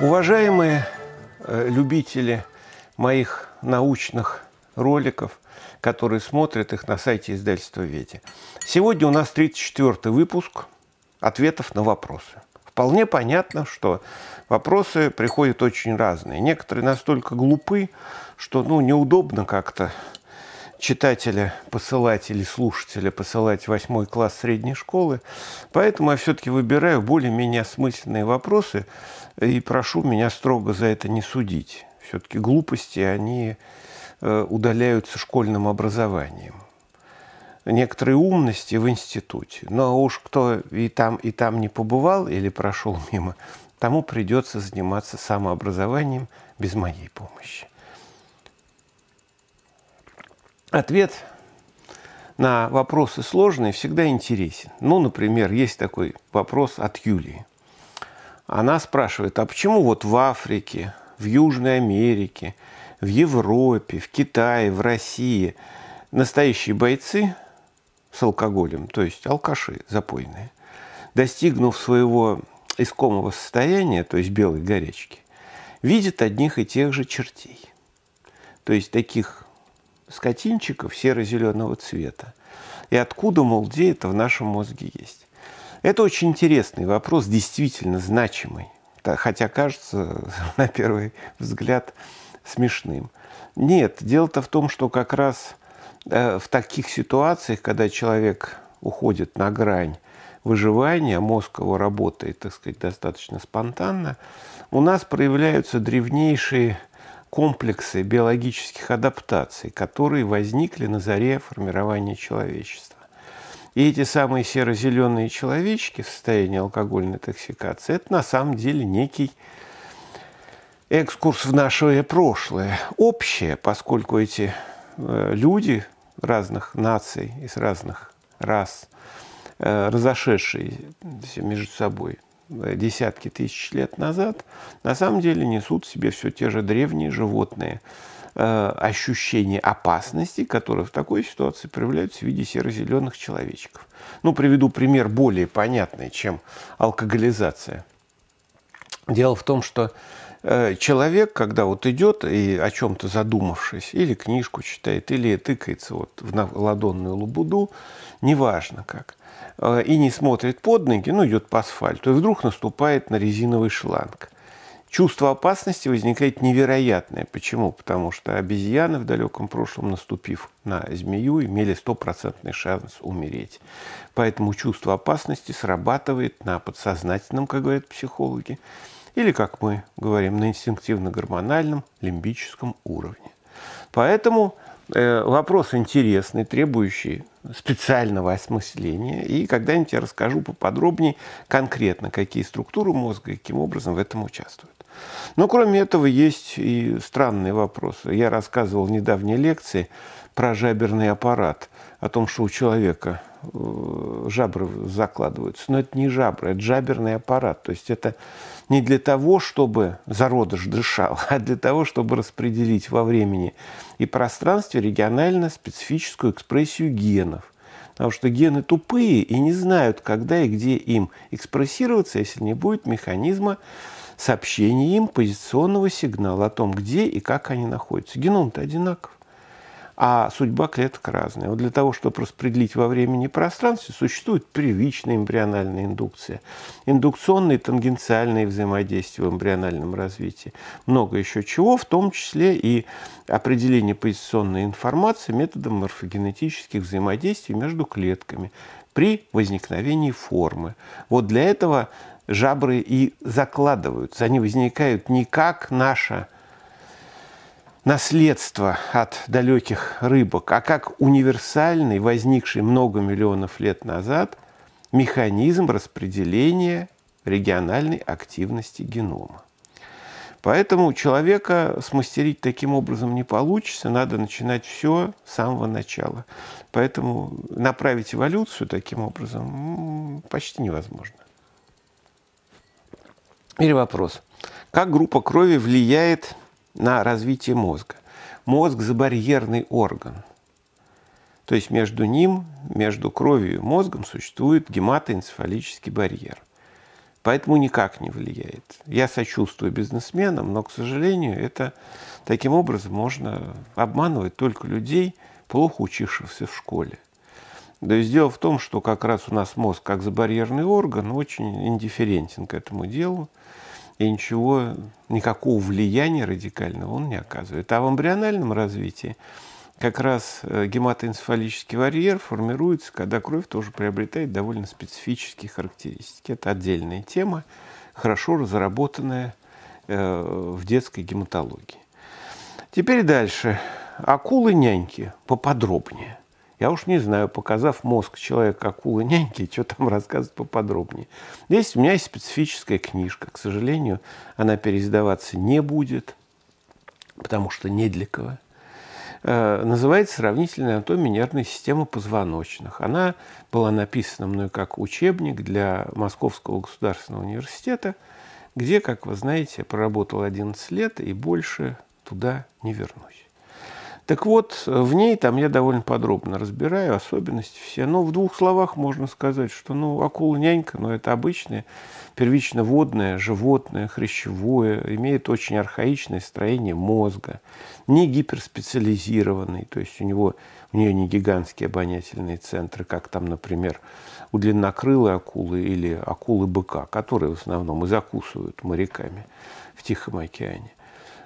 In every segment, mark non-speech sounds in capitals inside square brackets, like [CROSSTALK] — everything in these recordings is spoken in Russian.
Уважаемые э, любители моих научных роликов, которые смотрят их на сайте издательства «Вети». Сегодня у нас 34-й выпуск ответов на вопросы. Вполне понятно, что вопросы приходят очень разные. Некоторые настолько глупы, что ну, неудобно как-то читателя посылать или слушателя посылать восьмой класс средней школы. Поэтому я все-таки выбираю более-менее осмысленные вопросы и прошу меня строго за это не судить. Все-таки глупости, они э, удаляются школьным образованием. Некоторые умности в институте. Но ну, а уж кто и там, и там не побывал или прошел мимо, тому придется заниматься самообразованием без моей помощи. Ответ на вопросы сложные всегда интересен. Ну, например, есть такой вопрос от Юлии. Она спрашивает, а почему вот в Африке, в Южной Америке, в Европе, в Китае, в России настоящие бойцы с алкоголем, то есть алкаши запойные, достигнув своего искомого состояния, то есть белой горячки, видят одних и тех же чертей. То есть таких скотинчиков серо-зеленого цвета. И откуда, мол, где это в нашем мозге есть? Это очень интересный вопрос, действительно значимый, хотя кажется [LAUGHS] на первый взгляд смешным. Нет, дело-то в том, что как раз э, в таких ситуациях, когда человек уходит на грань выживания, а мозг его работает, так сказать, достаточно спонтанно, у нас проявляются древнейшие комплексы биологических адаптаций, которые возникли на заре формирования человечества. И эти самые серо-зеленые человечки в состоянии алкогольной токсикации – это на самом деле некий экскурс в наше прошлое, общее, поскольку эти э, люди разных наций, из разных рас, э, разошедшиеся между собой – Э, десятки тысяч лет назад, на самом деле несут в себе все те же древние животные э, ощущение опасности, которые в такой ситуации проявляются в виде серо-зеленых человечков. Ну, приведу пример более понятный, чем алкоголизация. Дело в том, что Э, человек, когда вот идет и о чем-то задумавшись, или книжку читает, или тыкается вот в ладонную лабуду, неважно как, э, и не смотрит под ноги, ну, идет по асфальту, и вдруг наступает на резиновый шланг. Чувство опасности возникает невероятное. Почему? Потому что обезьяны в далеком прошлом, наступив на змею, имели стопроцентный шанс умереть. Поэтому чувство опасности срабатывает на подсознательном, как говорят психологи, или, как мы говорим, на инстинктивно-гормональном лимбическом уровне. Поэтому э, вопрос интересный, требующий специального осмысления. И когда-нибудь я расскажу поподробнее конкретно, какие структуры мозга и каким образом в этом участвуют. Но кроме этого есть и странные вопросы. Я рассказывал в недавней лекции про жаберный аппарат, о том, что у человека э, жабры закладываются. Но это не жабры, это жаберный аппарат. То есть это не для того, чтобы зародыш дышал, [LAUGHS] а для того, чтобы распределить во времени и пространстве регионально специфическую экспрессию генов. Потому что гены тупые и не знают, когда и где им экспрессироваться, если не будет механизма сообщения им позиционного сигнала о том, где и как они находятся. Геном-то одинаков. А судьба клеток разная. Вот для того, чтобы распределить во времени и пространстве, существует первичная эмбриональная индукция, индукционные и тангенциальные взаимодействия в эмбриональном развитии. Много еще чего, в том числе и определение позиционной информации методом морфогенетических взаимодействий между клетками при возникновении формы. Вот для этого жабры и закладываются. Они возникают не как наша наследство от далеких рыбок, а как универсальный, возникший много миллионов лет назад, механизм распределения региональной активности генома. Поэтому человека смастерить таким образом не получится, надо начинать все с самого начала. Поэтому направить эволюцию таким образом почти невозможно. Теперь вопрос. Как группа крови влияет на развитие мозга. Мозг – забарьерный орган. То есть между ним, между кровью и мозгом существует гематоэнцефалический барьер. Поэтому никак не влияет. Я сочувствую бизнесменам, но, к сожалению, это таким образом можно обманывать только людей, плохо учившихся в школе. Да и дело в том, что как раз у нас мозг как забарьерный орган очень индифферентен к этому делу и ничего, никакого влияния радикального он не оказывает. А в эмбриональном развитии как раз э, гематоэнцефалический барьер формируется, когда кровь тоже приобретает довольно специфические характеристики. Это отдельная тема, хорошо разработанная э, в детской гематологии. Теперь дальше. Акулы-няньки поподробнее – я уж не знаю, показав мозг человека акулы няньки, что там рассказывать поподробнее. Здесь у меня есть специфическая книжка. К сожалению, она переиздаваться не будет, потому что не для кого. Э, называется «Сравнительная анатомия нервной системы позвоночных». Она была написана мной как учебник для Московского государственного университета, где, как вы знаете, проработал 11 лет и больше туда не вернусь. Так вот, в ней там я довольно подробно разбираю особенности все. Но ну, в двух словах можно сказать, что ну, акула-нянька, ну, это обычное первично водное животное, хрящевое, имеет очень архаичное строение мозга, не гиперспециализированный, то есть у него у нее не гигантские обонятельные центры, как там, например, у длиннокрылой акулы или акулы быка, которые в основном и закусывают моряками в Тихом океане.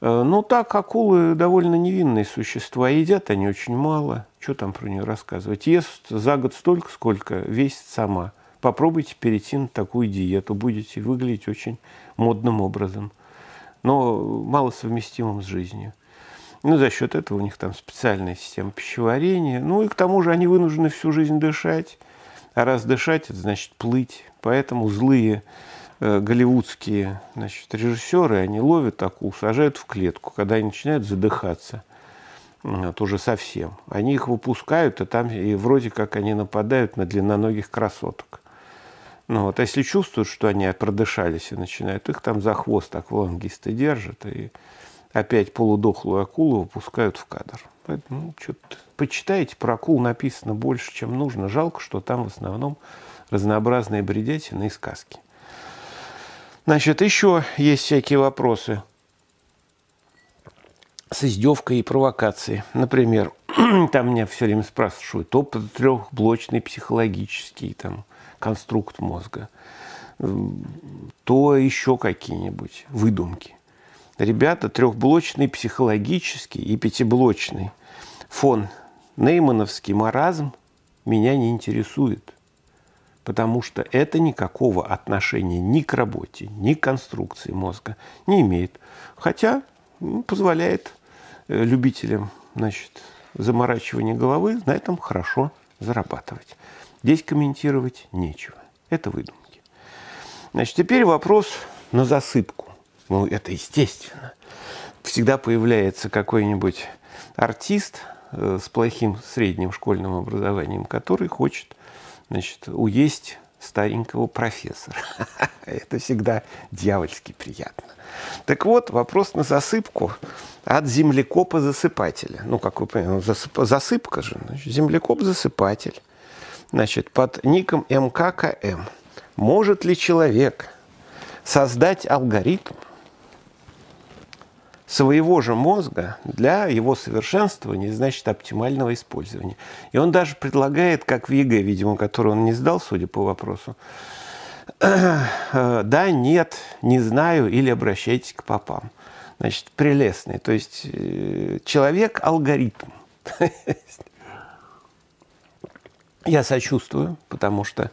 Э, ну так, акулы довольно невинные существа, а едят они очень мало. Что там про нее рассказывать? Ест за год столько, сколько весит сама. Попробуйте перейти на такую диету, будете выглядеть очень модным образом, но мало совместимым с жизнью. Ну, за счет этого у них там специальная система пищеварения. Ну, и к тому же они вынуждены всю жизнь дышать. А раз дышать, это значит плыть. Поэтому злые Э, голливудские значит, режиссеры, они ловят акул, сажают в клетку, когда они начинают задыхаться вот, уже совсем. Они их выпускают, а там и вроде как они нападают на длинноногих красоток. Ну, вот, а если чувствуют, что они продышались и начинают, их там за хвост аквалангисты держат и опять полудохлую акулу выпускают в кадр. Поэтому ну, почитайте, про акул написано больше, чем нужно. Жалко, что там в основном разнообразные бредятины и сказки. Значит, еще есть всякие вопросы с издевкой и провокацией. Например, [CLEARS THROAT] там меня все время спрашивают, опыт трехблочный психологический, там, конструкт мозга, то еще какие-нибудь выдумки. Ребята, трехблочный психологический и пятиблочный фон Неймановский маразм меня не интересует потому что это никакого отношения ни к работе, ни к конструкции мозга не имеет. Хотя ну, позволяет э, любителям значит, заморачивания головы на этом хорошо зарабатывать. Здесь комментировать нечего. Это выдумки. Значит, теперь вопрос на засыпку. Ну, это естественно. Всегда появляется какой-нибудь артист э, с плохим средним школьным образованием, который хочет значит, уесть старенького профессора. [LAUGHS] Это всегда дьявольски приятно. Так вот, вопрос на засыпку от землекопа-засыпателя. Ну, как вы понимаете, ну, засып... засыпка же. Землекоп-засыпатель. Значит, под ником МККМ. Может ли человек создать алгоритм, своего же мозга для его совершенствования, значит, оптимального использования. И он даже предлагает, как в ЕГЭ, видимо, который он не сдал, судя по вопросу, [CLEARS THROAT] да, нет, не знаю, или обращайтесь к папам, Значит, прелестный. То есть э, человек-алгоритм. [LAUGHS] Я сочувствую, потому что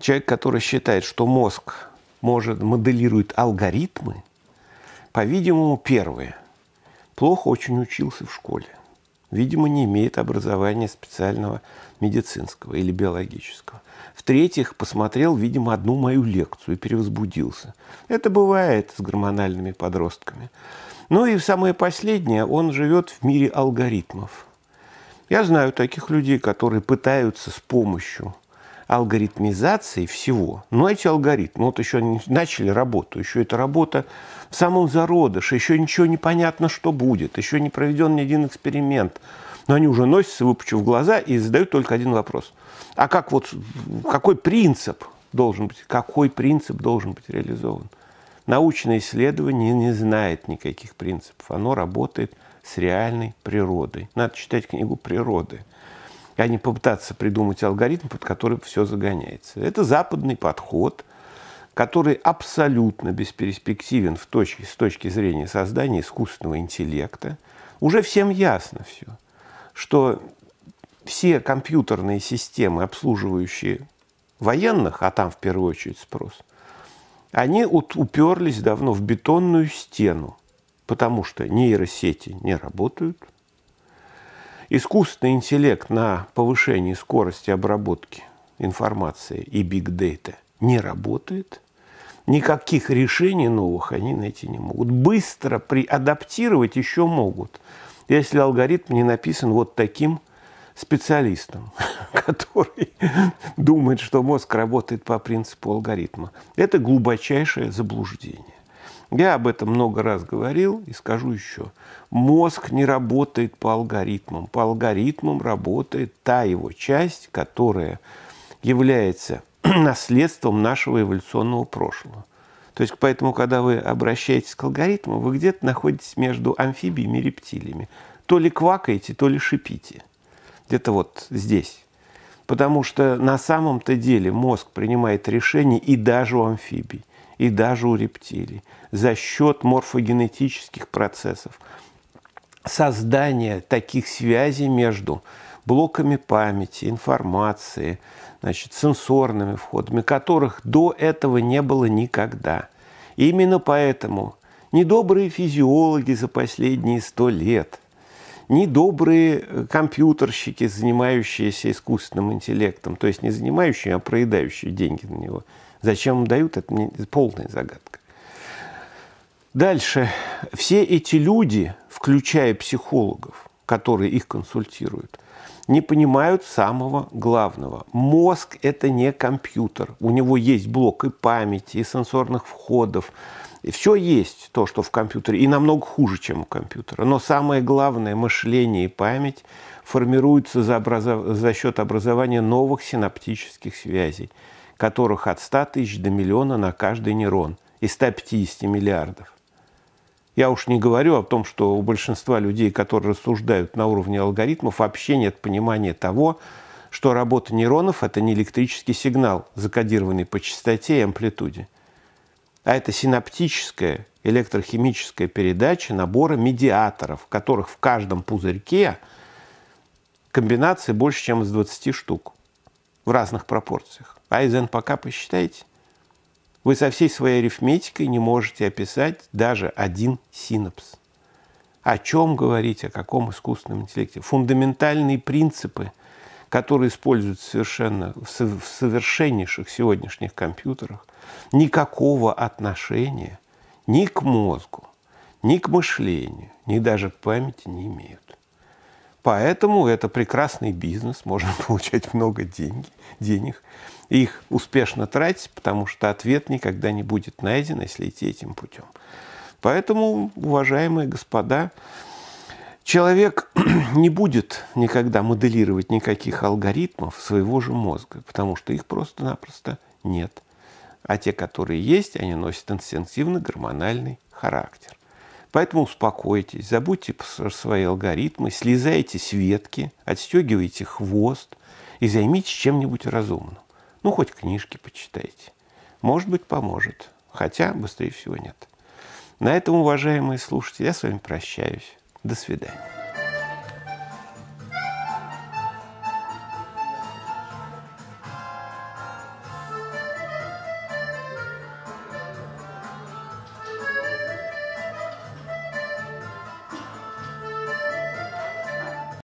человек, который считает, что мозг может моделирует алгоритмы, по-видимому, первое. Плохо очень учился в школе. Видимо, не имеет образования специального медицинского или биологического. В-третьих, посмотрел, видимо, одну мою лекцию и перевозбудился. Это бывает с гормональными подростками. Ну и самое последнее, он живет в мире алгоритмов. Я знаю таких людей, которые пытаются с помощью алгоритмизации всего. Но эти алгоритмы, ну, вот еще они начали работу, еще эта работа в самом зародыше, еще ничего не понятно, что будет, еще не проведен ни один эксперимент. Но они уже носятся, выпучив глаза, и задают только один вопрос. А как вот, какой принцип должен быть, какой принцип должен быть реализован? Научное исследование не знает никаких принципов. Оно работает с реальной природой. Надо читать книгу «Природы» а не попытаться придумать алгоритм, под который все загоняется. Это западный подход, который абсолютно бесперспективен в точке, с точки зрения создания искусственного интеллекта. Уже всем ясно все, что все компьютерные системы, обслуживающие военных, а там в первую очередь спрос, они уперлись давно в бетонную стену, потому что нейросети не работают – искусственный интеллект на повышении скорости обработки информации и биг бигдейта не работает, никаких решений новых они найти не могут. Быстро при адаптировать еще могут, если алгоритм не написан вот таким специалистом, [LAUGHS] который думает, что мозг работает по принципу алгоритма. Это глубочайшее заблуждение. Я об этом много раз говорил и скажу еще. Мозг не работает по алгоритмам. По алгоритмам работает та его часть, которая является [CLEARS THROAT] наследством нашего эволюционного прошлого. То есть, поэтому, когда вы обращаетесь к алгоритму, вы где-то находитесь между амфибиями и рептилиями. То ли квакаете, то ли шипите. Где-то вот здесь. Потому что на самом-то деле мозг принимает решения и даже у амфибий и даже у рептилий за счет морфогенетических процессов. Создание таких связей между блоками памяти, информации, значит, сенсорными входами, которых до этого не было никогда. И именно поэтому недобрые физиологи за последние сто лет, недобрые э, компьютерщики, занимающиеся искусственным интеллектом, то есть не занимающие, а проедающие деньги на него – Зачем им дают, это полная загадка. Дальше. Все эти люди, включая психологов, которые их консультируют, не понимают самого главного. Мозг – это не компьютер. У него есть блок и памяти, и сенсорных входов. И все есть то, что в компьютере, и намного хуже, чем у компьютера. Но самое главное – мышление и память формируются за, образов... за счет образования новых синаптических связей – которых от 100 тысяч до миллиона на каждый нейрон и 150 миллиардов. Я уж не говорю о том, что у большинства людей, которые рассуждают на уровне алгоритмов, вообще нет понимания того, что работа нейронов – это не электрический сигнал, закодированный по частоте и амплитуде, а это синаптическая электрохимическая передача набора медиаторов, которых в каждом пузырьке комбинаций больше, чем из 20 штук в разных пропорциях. Айзен пока посчитайте. Вы со всей своей арифметикой не можете описать даже один синапс. О чем говорить, о каком искусственном интеллекте? Фундаментальные принципы, которые используются совершенно в совершеннейших сегодняшних компьютерах, никакого отношения ни к мозгу, ни к мышлению, ни даже к памяти не имеют. Поэтому это прекрасный бизнес, можно [LAUGHS] получать много деньги, денег, их успешно тратить, потому что ответ никогда не будет найден, если идти этим путем. Поэтому, уважаемые господа, человек [CLEARS THROAT] не будет никогда моделировать никаких алгоритмов своего же мозга, потому что их просто-напросто нет. А те, которые есть, они носят инстинктивно гормональный характер. Поэтому успокойтесь, забудьте свои алгоритмы, слезайте с ветки, отстегивайте хвост и займитесь чем-нибудь разумным. Ну, хоть книжки почитайте. Может быть, поможет. Хотя быстрее всего нет. На этом, уважаемые слушатели, я с вами прощаюсь. До свидания.